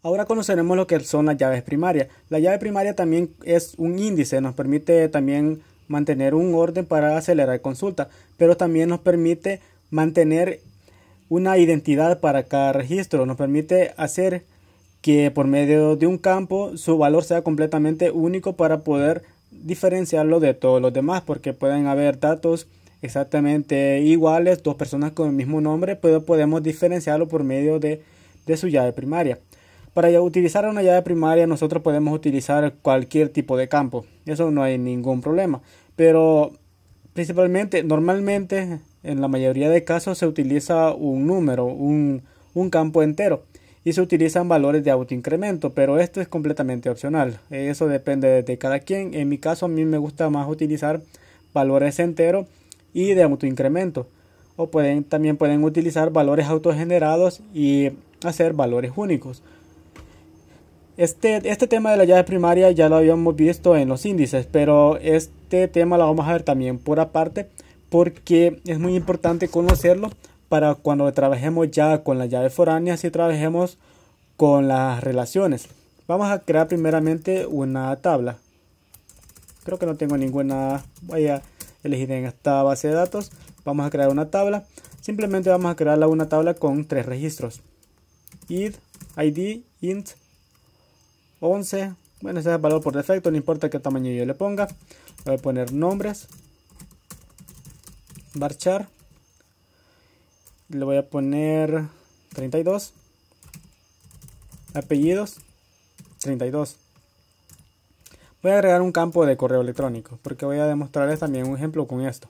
Ahora conoceremos lo que son las llaves primarias. La llave primaria también es un índice, nos permite también mantener un orden para acelerar consulta, pero también nos permite mantener una identidad para cada registro, nos permite hacer que por medio de un campo su valor sea completamente único para poder diferenciarlo de todos los demás, porque pueden haber datos exactamente iguales, dos personas con el mismo nombre, pero podemos diferenciarlo por medio de, de su llave primaria. Para utilizar una llave primaria nosotros podemos utilizar cualquier tipo de campo. Eso no hay ningún problema. Pero principalmente, normalmente, en la mayoría de casos se utiliza un número, un, un campo entero. Y se utilizan valores de autoincremento, pero esto es completamente opcional. Eso depende de cada quien. En mi caso a mí me gusta más utilizar valores enteros y de autoincremento. O pueden, también pueden utilizar valores autogenerados y hacer valores únicos. Este, este, tema de la llave primaria ya lo habíamos visto en los índices, pero este tema lo vamos a ver también por aparte porque es muy importante conocerlo para cuando trabajemos ya con la llave foránea y trabajemos con las relaciones. Vamos a crear primeramente una tabla. Creo que no tengo ninguna. Voy a elegir en esta base de datos. Vamos a crear una tabla. Simplemente vamos a crear una tabla con tres registros. id, id, int 11. Bueno, ese es el valor por defecto, no importa qué tamaño yo le ponga. Voy a poner nombres. marchar Le voy a poner 32. Apellidos. 32. Voy a agregar un campo de correo electrónico porque voy a demostrarles también un ejemplo con esto.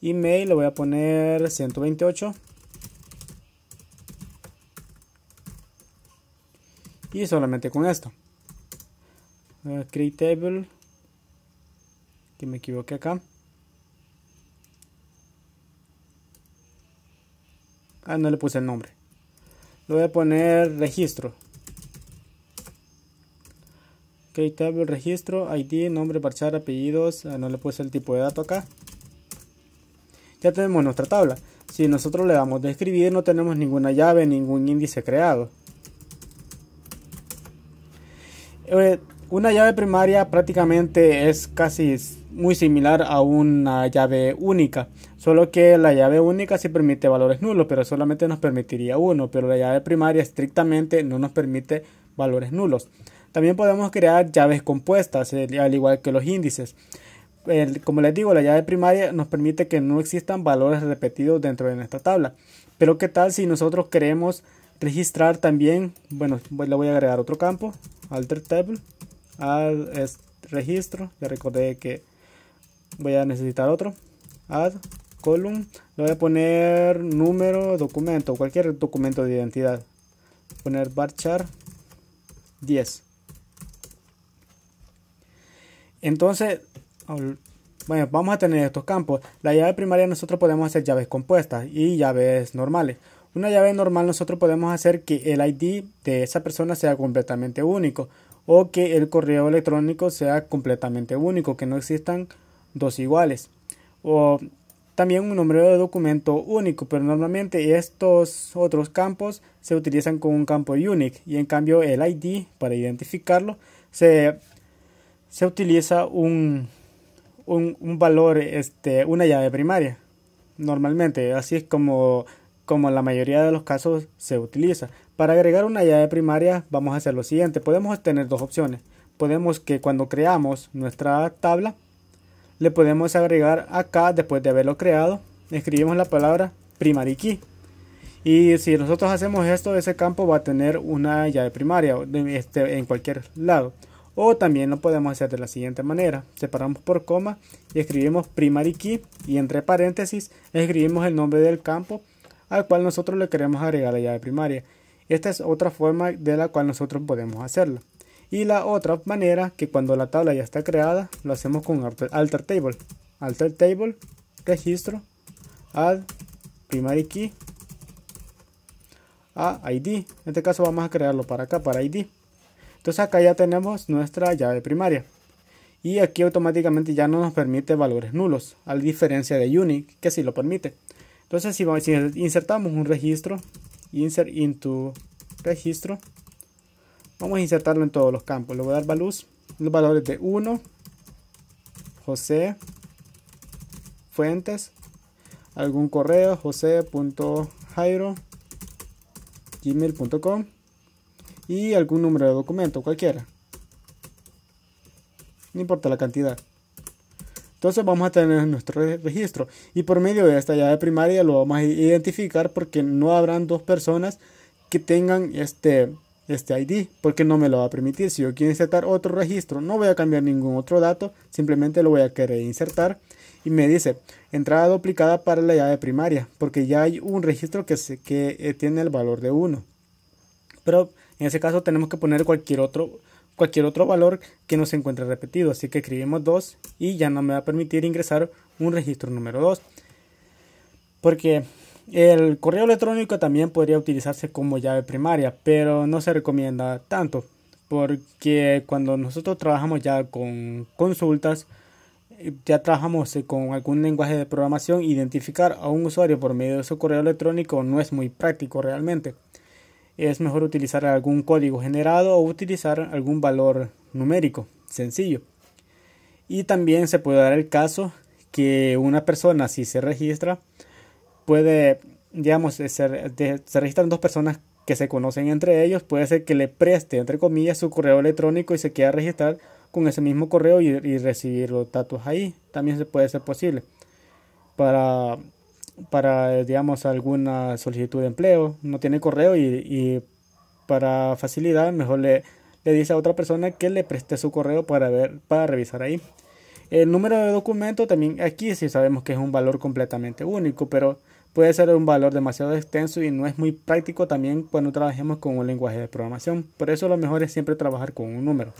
Email le voy a poner 128 y solamente con esto create table que me equivoqué acá ah no le puse el nombre le voy a poner registro create table registro id nombre parchar apellidos ah, no le puse el tipo de dato acá ya tenemos nuestra tabla si nosotros le damos de escribir no tenemos ninguna llave ningún índice creado eh, una llave primaria prácticamente es casi muy similar a una llave única, solo que la llave única sí permite valores nulos, pero solamente nos permitiría uno, pero la llave primaria estrictamente no nos permite valores nulos. También podemos crear llaves compuestas, eh, al igual que los índices. como les digo, la llave primaria nos permite que no existan valores repetidos dentro de nuestra tabla. Pero qué tal si nosotros queremos registrar también, bueno, le voy a agregar otro campo, alter table add registro ya recordé que voy a necesitar otro add column le voy a poner número documento cualquier documento de identidad poner bar 10 entonces bueno, vamos a tener estos campos. La llave primaria nosotros podemos hacer llaves compuestas y llaves normales. Una llave normal nosotros podemos hacer que el ID de esa persona sea completamente único o que el correo electrónico sea completamente único, que no existan dos iguales. O también un nombre de documento único, pero normalmente estos otros campos se utilizan con un campo unique y en cambio el ID para identificarlo se, se utiliza un, un, un valor, este, una llave primaria. Normalmente, así es como como en la mayoría de los casos se utiliza. Para agregar una llave primaria vamos a hacer lo siguiente. Podemos tener dos opciones. Podemos que cuando creamos nuestra tabla, le podemos agregar acá, después de haberlo creado, escribimos la palabra primary key. Y si nosotros hacemos esto, ese campo va a tener una llave primaria este, en cualquier lado. O también lo podemos hacer de la siguiente manera. Separamos por coma y escribimos primary key y entre paréntesis escribimos el nombre del campo al cual nosotros le queremos agregar la llave primaria. Esta es otra forma de la cual nosotros podemos hacerlo. Y la otra manera que cuando la tabla ya está creada, lo hacemos con alter table. Alter table, registro, add primary key a id. En este caso vamos a crearlo para acá, para id. Entonces acá ya tenemos nuestra llave primaria. Y aquí automáticamente ya no nos permite valores nulos, a diferencia de unique que sí lo permite. Entonces si, vamos, insertamos un registro, insert into registro, vamos a insertarlo en todos los campos. Le voy a dar los valores de 1, José, fuentes, algún correo, jose.jairo, gmail.com y algún número de documento, cualquiera. No importa la cantidad. Entonces vamos a tener nuestro registro y por medio de esta llave primaria lo vamos a identificar porque no habrán dos personas que tengan este, este ID porque no me lo va a permitir. Si yo quiero insertar otro registro, no voy a cambiar ningún otro dato, simplemente lo voy a querer insertar y me dice entrada duplicada para la llave primaria porque ya hay un registro que, se, que eh, tiene el valor de 1. Pero en ese caso tenemos que poner cualquier otro cualquier otro valor que no se encuentre repetido. Así que escribimos 2 y ya no me va a permitir ingresar un registro número 2. Porque el correo electrónico también podría utilizarse como llave primaria, pero no se recomienda tanto. Porque cuando nosotros trabajamos ya con consultas, ya trabajamos eh, con algún lenguaje de programación, identificar a un usuario por medio de su correo electrónico no es muy práctico realmente es mejor utilizar algún código generado o utilizar algún valor numérico sencillo. Y también se puede dar el caso que una persona si se registra puede, digamos, se, registran dos personas que se conocen entre ellos, puede ser que le preste, entre comillas, su correo electrónico y se quiera registrar con ese mismo correo y, recibir los datos ahí. También se puede ser posible. Para para, digamos, alguna solicitud de empleo, no tiene correo y, para facilidad mejor le, dice a otra persona que le preste su correo para, ver, para revisar ahí. El número de documento también aquí sí sabemos que es un valor completamente único, pero puede ser un valor demasiado extenso y no es muy práctico también cuando trabajemos con un lenguaje de programación. Por eso lo mejor es siempre trabajar con un número.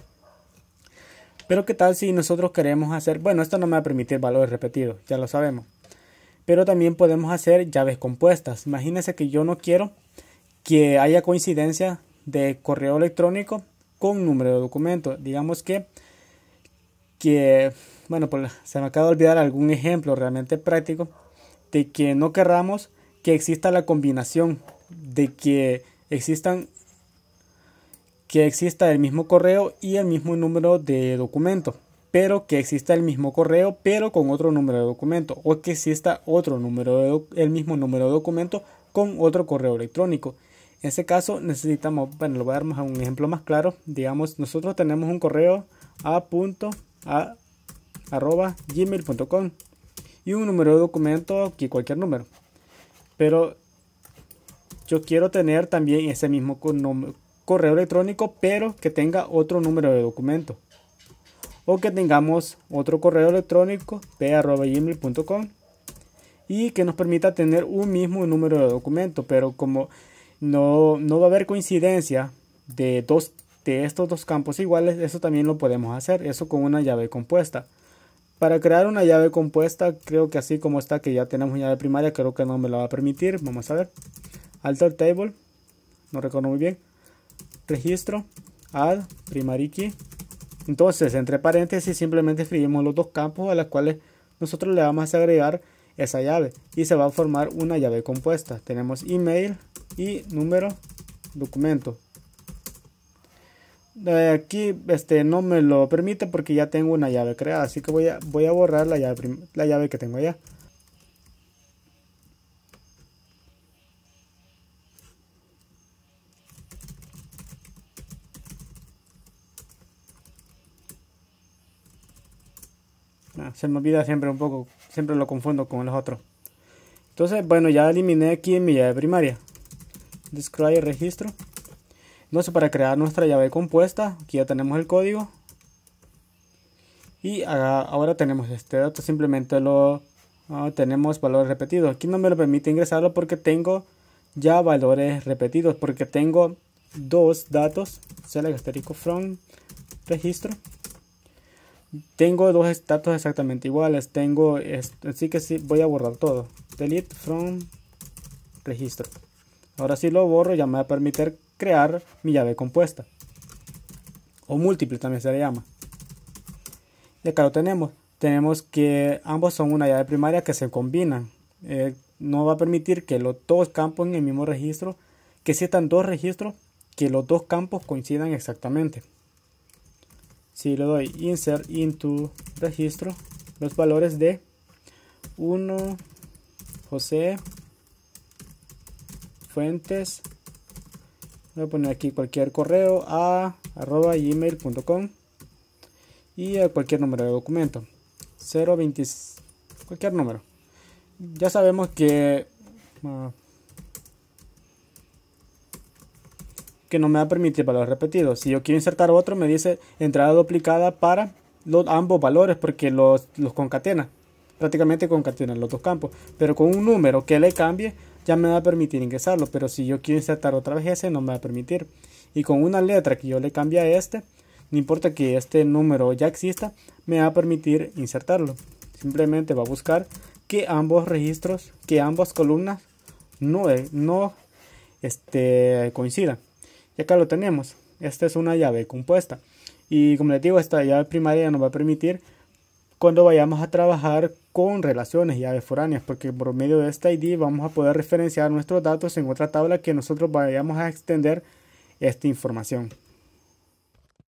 Pero qué tal si nosotros queremos hacer, bueno, esto no me va a permitir valores repetidos, ya lo sabemos pero también podemos hacer llaves compuestas. Imagínense que yo no quiero que haya coincidencia de correo electrónico con número de documento. Digamos que, que bueno, pues, se me acaba de olvidar algún ejemplo realmente práctico de que no querramos que exista la combinación, de que existan que exista el mismo correo y el mismo número de documento pero que exista el mismo correo, pero con otro número de documento, o que exista otro número, de el mismo número de documento con otro correo electrónico. En ese caso necesitamos, bueno, lo voy a dar un ejemplo más claro. Digamos, nosotros tenemos un correo a y un número de documento aquí cualquier número. Pero yo quiero tener también ese mismo correo electrónico, pero que tenga otro número de documento o que tengamos otro correo electrónico p.gmail.com y que nos permita tener un mismo número de documento, pero como no, va a haber coincidencia de, dos, de estos dos campos iguales, eso también lo podemos hacer, eso con una llave compuesta. Para crear una llave compuesta, creo que así como está, que ya tenemos una llave primaria, creo que no me la va a permitir. Vamos a ver. Alter table, no recuerdo muy bien. Registro, add, primary key, entonces, entre paréntesis, simplemente escribimos los dos campos a los cuales nosotros le vamos a agregar esa llave y se va a formar una llave compuesta. Tenemos email y número documento. Aquí este, no me lo permite porque ya tengo una llave creada, así que voy a, voy a borrar la la llave que tengo allá. se me olvida siempre un poco, siempre lo confundo con los otros. Entonces, bueno, ya eliminé aquí mi llave primaria. Describe registro. Entonces, para crear nuestra llave compuesta, aquí ya tenemos el código. Y ahora tenemos este dato, simplemente lo ah, tenemos valor repetido Aquí no me lo permite ingresarlo porque tengo ya valores repetidos, porque tengo dos datos, select asterisco from registro tengo dos estados exactamente iguales. Tengo, así que sí, voy a borrar todo. Delete from registro. Ahora si lo borro, ya me va a permitir crear mi llave compuesta. O múltiple también se le llama. Y acá lo tenemos. Tenemos que ambos son una llave primaria que se combinan. Eh, no va a permitir que los dos campos en el mismo registro, que si están dos registros, que los dos campos coincidan exactamente si le doy insert into registro, los valores de 1, José, Fuentes, voy a poner aquí cualquier correo a arroba gmail.com y a cualquier número de documento 026 cualquier número ya sabemos que ah, que no me va a permitir valores repetidos Si yo quiero insertar otro, me dice entrada duplicada para los, ambos valores porque los, concatena. Prácticamente concatena los dos campos. Pero con un número que le cambie, ya me va a permitir ingresarlo. Pero si yo quiero insertar otra vez ese, no me va a permitir. Y con una letra que yo le cambie a este, no importa que este número ya exista, me va a permitir insertarlo. Simplemente va a buscar que ambos registros, que ambas columnas no, eh, no este, coincidan. Y acá lo tenemos. Esta es una llave compuesta. Y como les digo, esta llave primaria nos va a permitir cuando vayamos a trabajar con relaciones llaves foráneas, porque por medio de esta ID vamos a poder referenciar nuestros datos en otra tabla que nosotros vayamos a extender esta información.